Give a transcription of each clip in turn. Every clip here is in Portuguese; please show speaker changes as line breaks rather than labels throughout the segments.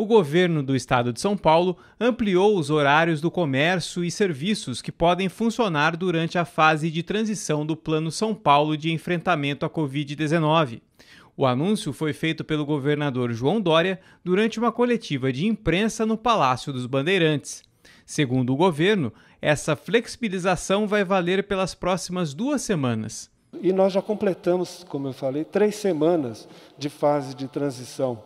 o governo do estado de São Paulo ampliou os horários do comércio e serviços que podem funcionar durante a fase de transição do Plano São Paulo de enfrentamento à Covid-19. O anúncio foi feito pelo governador João Dória durante uma coletiva de imprensa no Palácio dos Bandeirantes. Segundo o governo, essa flexibilização vai valer pelas próximas duas semanas.
E nós já completamos, como eu falei, três semanas de fase de transição.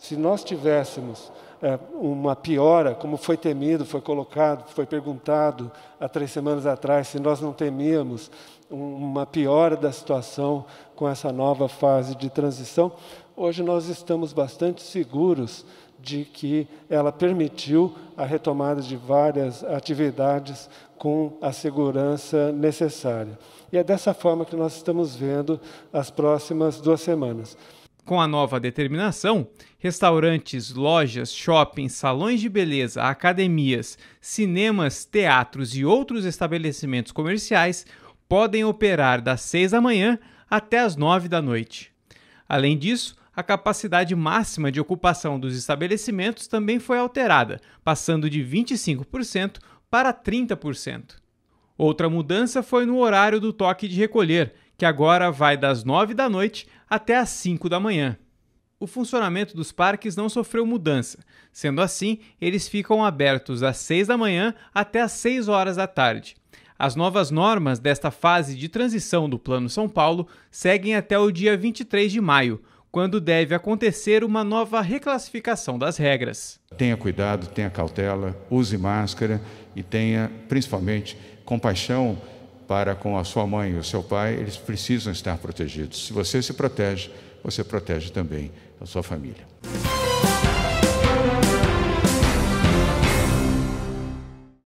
Se nós tivéssemos é, uma piora, como foi temido, foi colocado, foi perguntado há três semanas atrás, se nós não temíamos uma piora da situação com essa nova fase de transição, hoje nós estamos bastante seguros de que ela permitiu a retomada de várias atividades com a segurança necessária. E é dessa forma que nós estamos vendo as próximas duas semanas.
Com a nova determinação, restaurantes, lojas, shoppings, salões de beleza, academias, cinemas, teatros e outros estabelecimentos comerciais podem operar das 6 da manhã até as 9 da noite. Além disso, a capacidade máxima de ocupação dos estabelecimentos também foi alterada, passando de 25% para 30%. Outra mudança foi no horário do toque de recolher, que agora vai das 9 da noite até as 5 da manhã. O funcionamento dos parques não sofreu mudança, sendo assim, eles ficam abertos das 6 da manhã até às 6 horas da tarde. As novas normas desta fase de transição do Plano São Paulo seguem até o dia 23 de maio, quando deve acontecer uma nova reclassificação
das regras. Tenha cuidado, tenha cautela, use máscara e tenha, principalmente, compaixão para com a sua mãe e o seu pai, eles precisam estar protegidos. Se você se protege, você protege também a sua família.